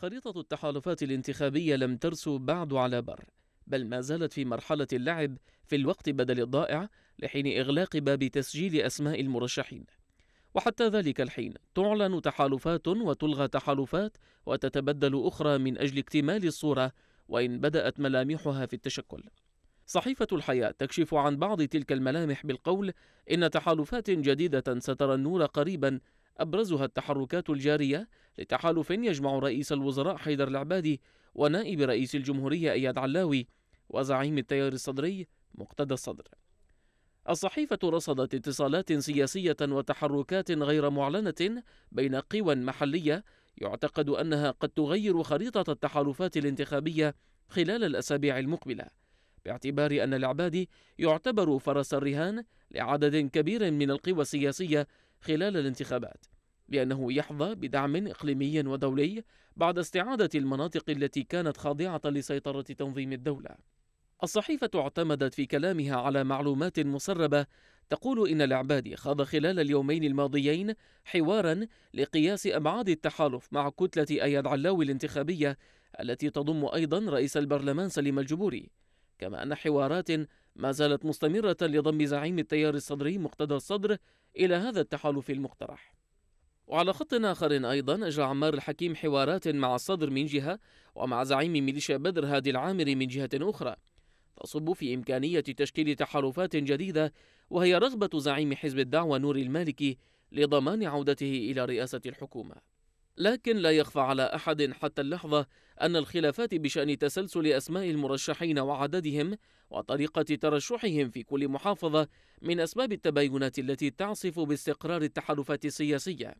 خريطة التحالفات الانتخابية لم ترسو بعد على بر بل ما زالت في مرحلة اللعب في الوقت بدل الضائع لحين إغلاق باب تسجيل أسماء المرشحين وحتى ذلك الحين تعلن تحالفات وتلغى تحالفات وتتبدل أخرى من أجل اكتمال الصورة وإن بدأت ملامحها في التشكل صحيفة الحياة تكشف عن بعض تلك الملامح بالقول إن تحالفات جديدة سترى النور قريبا أبرزها التحركات الجارية لتحالف يجمع رئيس الوزراء حيدر العبادي ونائب رئيس الجمهورية أياد علاوي وزعيم التيار الصدري مقتدى الصدر الصحيفة رصدت اتصالات سياسية وتحركات غير معلنة بين قوى محلية يعتقد أنها قد تغير خريطة التحالفات الانتخابية خلال الأسابيع المقبلة باعتبار أن العبادي يعتبر فرس الرهان لعدد كبير من القوى السياسية خلال الانتخابات لأنه يحظى بدعم إقليمي ودولي بعد استعادة المناطق التي كانت خاضعة لسيطرة تنظيم الدولة. الصحيفة اعتمدت في كلامها على معلومات مسربة تقول إن العبادي خاض خلال اليومين الماضيين حوارا لقياس أبعاد التحالف مع كتلة أياد علاوي الانتخابية التي تضم أيضا رئيس البرلمان سليم الجبوري، كما أن حوارات ما زالت مستمرة لضم زعيم التيار الصدري مقتدى الصدر إلى هذا التحالف المقترح وعلى خط آخر أيضا أجرى عمار الحكيم حوارات مع الصدر من جهة ومع زعيم ميليشيا بدر هادي العامري من جهة أخرى تصب في إمكانية تشكيل تحالفات جديدة وهي رغبة زعيم حزب الدعوة نور المالكي لضمان عودته إلى رئاسة الحكومة لكن لا يخفى على أحد حتى اللحظة أن الخلافات بشأن تسلسل أسماء المرشحين وعددهم وطريقة ترشحهم في كل محافظة من أسباب التباينات التي تعصف باستقرار التحالفات السياسية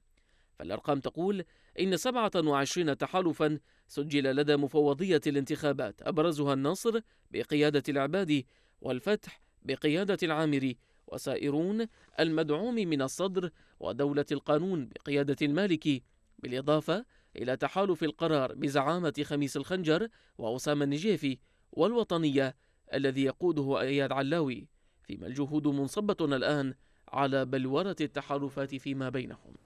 فالأرقام تقول إن 27 تحالفا سجل لدى مفوضية الانتخابات أبرزها النصر بقيادة العبادي والفتح بقيادة العامري وسائرون المدعوم من الصدر ودولة القانون بقيادة المالكي بالإضافة إلى تحالف القرار بزعامة خميس الخنجر وأسامة النجيفي والوطنية الذي يقوده أياد علاوي فيما الجهود منصبة الآن على بلورة التحالفات فيما بينهم